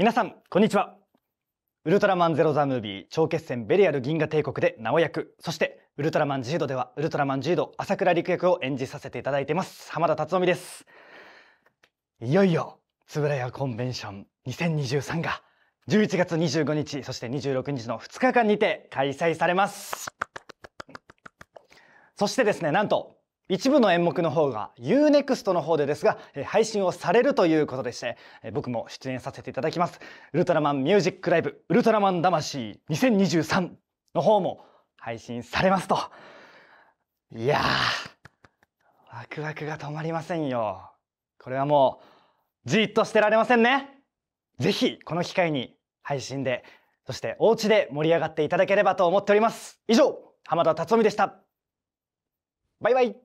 皆さん、こんにちは。ウルトラマンゼロザムービー、超決戦ベリアル銀河帝国で名古屋区そしてウルトラマンジードではウルトラマンジード朝倉陸役を演じさせていただいてます。浜田達臣です。いよいよ、つぶらやコンベンション2023が11月25日、そして26日の2日間にて開催されます。そしてですね、なんと、一部の演目の方が UNEXT の方でですが配信をされるということでして僕も出演させていただきますウルトラマンミュージックライブウルトラマン魂2023の方も配信されますといやワクワクが止まりませんよこれはもうじっとしてられませんねぜひこの機会に配信でそしてお家で盛り上がっていただければと思っております以上浜田辰臣でしたバイバイ